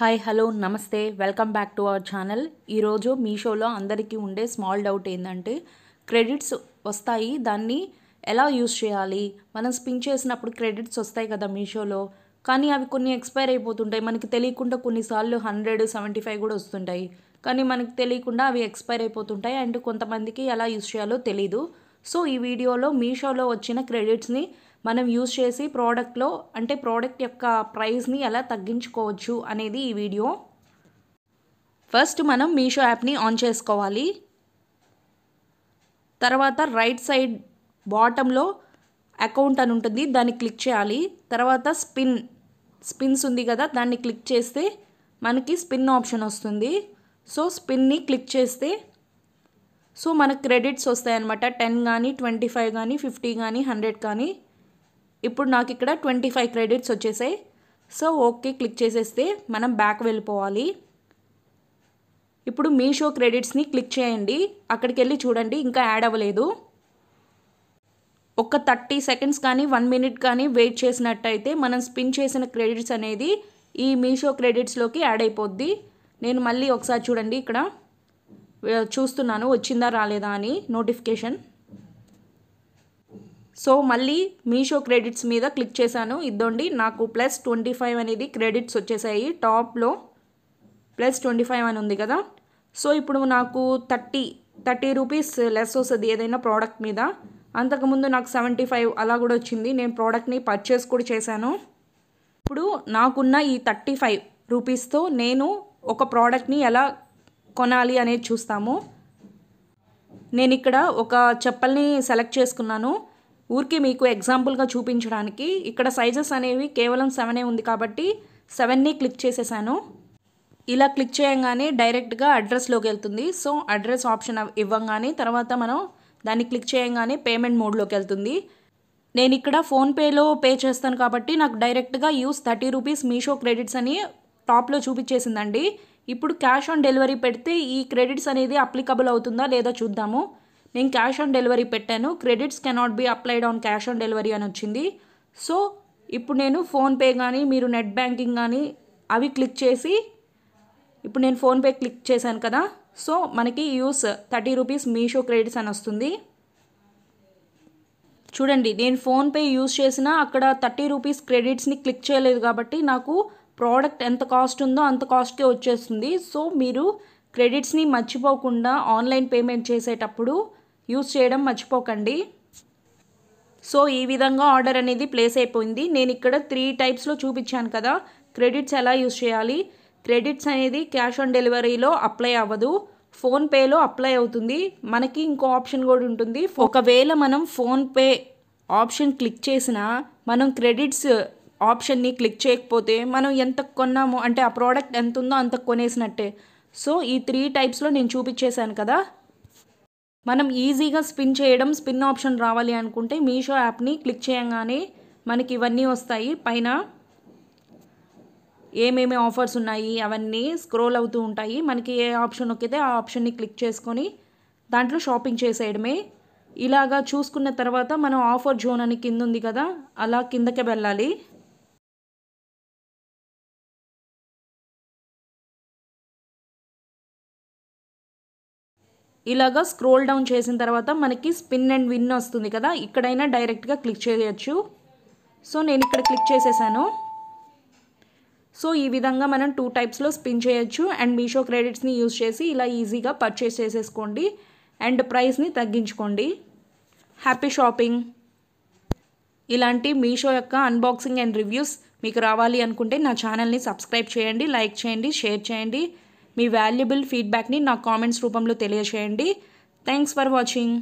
hi hello నమస్తే welcome back to our channel ఈరోజు మీషోలో అందరికీ ఉండే స్మాల్ డౌట్ ఏంటంటే క్రెడిట్స్ వస్తాయి దాన్ని ఎలా యూస్ చేయాలి మనం స్పిన్ చేసినప్పుడు క్రెడిట్స్ వస్తాయి కదా మీషోలో కానీ అవి కొన్ని ఎక్స్పైర్ అయిపోతుంటాయి మనకి తెలియకుండా కొన్నిసార్లు హండ్రెడ్ సెవెంటీ ఫైవ్ కూడా వస్తుంటాయి కానీ మనకి తెలియకుండా అవి ఎక్స్పైర్ అయిపోతుంటాయి అండ్ కొంతమందికి ఎలా యూస్ చేయాలో తెలీదు సో ఈ వీడియోలో మీషోలో వచ్చిన క్రెడిట్స్ని మనం యూజ్ చేసి ప్రోడక్ట్లో అంటే ప్రోడక్ట్ యొక్క ప్రైస్ని ఎలా తగ్గించుకోవచ్చు అనేది ఈ వీడియో ఫస్ట్ మనం మీషో యాప్ని ఆన్ చేసుకోవాలి తర్వాత రైట్ సైడ్ బాటంలో అకౌంట్ అని ఉంటుంది దాన్ని క్లిక్ చేయాలి తర్వాత స్పిన్ స్పిన్స్ ఉంది కదా దాన్ని క్లిక్ చేస్తే మనకి స్పిన్ ఆప్షన్ వస్తుంది సో స్పిన్ని క్లిక్ చేస్తే సో మనకు క్రెడిట్స్ వస్తాయన్నమాట టెన్ కానీ ట్వంటీ ఫైవ్ కానీ ఫిఫ్టీ కానీ హండ్రెడ్ కానీ ఇప్పుడు నాకు ఇక్కడ ట్వంటీ ఫైవ్ క్రెడిట్స్ వచ్చేసాయి సో ఓకే క్లిక్ చేసేస్తే మనం బ్యాక్ వెళ్ళిపోవాలి ఇప్పుడు మీషో క్రెడిట్స్ని క్లిక్ చేయండి అక్కడికి వెళ్ళి చూడండి ఇంకా యాడ్ అవ్వలేదు ఒక థర్టీ సెకండ్స్ కానీ వన్ మినిట్ కానీ వెయిట్ చేసినట్టయితే మనం స్పిన్ చేసిన క్రెడిట్స్ అనేది ఈ మీషో క్రెడిట్స్లోకి యాడ్ అయిపోద్ది నేను మళ్ళీ ఒకసారి చూడండి ఇక్కడ చూస్తున్నాను వచ్చిందా రాలేదా అని నోటిఫికేషన్ సో మళ్ళీ మీషో క్రెడిట్స్ మీద క్లిక్ చేశాను ఇద్దండి నాకు ప్లస్ ట్వంటీ ఫైవ్ అనేది క్రెడిట్స్ వచ్చేసాయి టాప్లో ప్లస్ ట్వంటీ ఫైవ్ అని ఉంది కదా సో ఇప్పుడు నాకు థర్టీ థర్టీ రూపీస్ లెస్ వస్తుంది ఏదైనా ప్రోడక్ట్ మీద అంతకుముందు నాకు సెవెంటీ ఫైవ్ అలా కూడా వచ్చింది నేను ప్రోడక్ట్ని పర్చేస్ కూడా చేశాను ఇప్పుడు నాకున్న ఈ థర్టీ ఫైవ్ రూపీస్తో నేను ఒక ప్రోడక్ట్ని ఎలా కొనాలి అనేది చూస్తాము నేను ఇక్కడ ఒక చెప్పల్ని సెలెక్ట్ చేసుకున్నాను ఊరికి మీకు ఎగ్జాంపుల్గా చూపించడానికి ఇక్కడ సైజెస్ అనేవి కేవలం సెవెనే ఉంది కాబట్టి సెవెన్ని క్లిక్ చేసేసాను ఇలా క్లిక్ చేయగానే డైరెక్ట్గా అడ్రస్లోకి వెళ్తుంది సో అడ్రస్ ఆప్షన్ ఇవ్వగానే తర్వాత మనం దాన్ని క్లిక్ చేయగానే పేమెంట్ మోడ్లోకి వెళ్తుంది నేను ఇక్కడ ఫోన్పేలో పే చేస్తాను కాబట్టి నాకు డైరెక్ట్గా use thirty rupees Meesho credits అని టాప్లో చూపించేసిందండి ఇప్పుడు క్యాష్ ఆన్ డెలివరీ పెడితే ఈ క్రెడిట్స్ అనేది అప్లికబుల్ అవుతుందా లేదా చూద్దాము నేను క్యాష్ ఆన్ డెలివరీ పెట్టాను credits cannot be applied on cash on delivery అని వచ్చింది సో ఇప్పుడు నేను ఫోన్పే కానీ మీరు నెట్ బ్యాంకింగ్ కానీ అవి క్లిక్ చేసి ఇప్పుడు నేను ఫోన్పే క్లిక్ చేశాను కదా సో మనకి use thirty rupees Meesho credits అని వస్తుంది చూడండి నేను ఫోన్పే యూస్ చేసిన అక్కడ థర్టీ రూపీస్ క్రెడిట్స్ని క్లిక్ చేయలేదు కాబట్టి నాకు ప్రోడక్ట్ ఎంత కాస్ట్ ఉందో అంత కాస్ట్కే వచ్చేస్తుంది సో మీరు క్రెడిట్స్ని మర్చిపోకుండా ఆన్లైన్ పేమెంట్ చేసేటప్పుడు యూస్ చేయడం మర్చిపోకండి సో ఈ విధంగా ఆర్డర్ అనేది ప్లేస్ అయిపోయింది నేను ఇక్కడ త్రీ టైప్స్లో చూపించాను కదా క్రెడిట్స్ ఎలా యూస్ చేయాలి క్రెడిట్స్ అనేది క్యాష్ ఆన్ డెలివరీలో అప్లై అవ్వదు ఫోన్పేలో అప్లై అవుతుంది మనకి ఇంకో ఆప్షన్ కూడా ఉంటుంది ఒకవేళ మనం ఫోన్పే ఆప్షన్ క్లిక్ చేసినా మనం క్రెడిట్స్ ఆప్షన్ని క్లిక్ చేయకపోతే మనం ఎంత కొన్నామో అంటే ఆ ప్రోడక్ట్ ఎంత ఉందో అంత కొనేసినట్టే సో ఈ త్రీ టైప్స్లో నేను చూపించేశాను కదా మనం ఈజీగా స్పిన్ చేయడం స్పిన్ ఆప్షన్ రావాలి అనుకుంటే మీషో యాప్ని క్లిక్ చేయగానే మనకి ఇవన్నీ వస్తాయి పైన ఏమేమి ఆఫర్స్ ఉన్నాయి అవన్నీ స్క్రోల్ అవుతూ ఉంటాయి మనకి ఏ ఆప్షన్ నొక్కితే ఆ ఆప్షన్ని క్లిక్ చేసుకొని దాంట్లో షాపింగ్ చేసేయడమే ఇలాగా చూసుకున్న తర్వాత మనం ఆఫర్ జోన్ అని కింద ఉంది కదా అలా కిందకి వెళ్ళాలి ఇలాగా స్క్రోల్ డౌన్ చేసిన తర్వాత మనకి స్పిన్ అండ్ విన్ వస్తుంది కదా ఇక్కడైనా డైరెక్ట్గా క్లిక్ చేయొచ్చు సో నేను ఇక్కడ క్లిక్ చేసేసాను సో ఈ విధంగా మనం టూ టైప్స్లో స్పిన్ చేయొచ్చు అండ్ మీషో క్రెడిట్స్ని యూజ్ చేసి ఇలా ఈజీగా పర్చేస్ చేసేసుకోండి అండ్ ప్రైస్ని తగ్గించుకోండి హ్యాపీ షాపింగ్ ఇలాంటి మీషో యొక్క అన్బాక్సింగ్ అండ్ రివ్యూస్ మీకు రావాలి అనుకుంటే నా ఛానల్ని సబ్స్క్రైబ్ చేయండి లైక్ చేయండి షేర్ చేయండి మీ వాల్యుబుల్ ఫీడ్బ్యాక్ని నా కామెంట్స్ రూపంలో తెలియచేయండి థ్యాంక్స్ ఫర్ వాచింగ్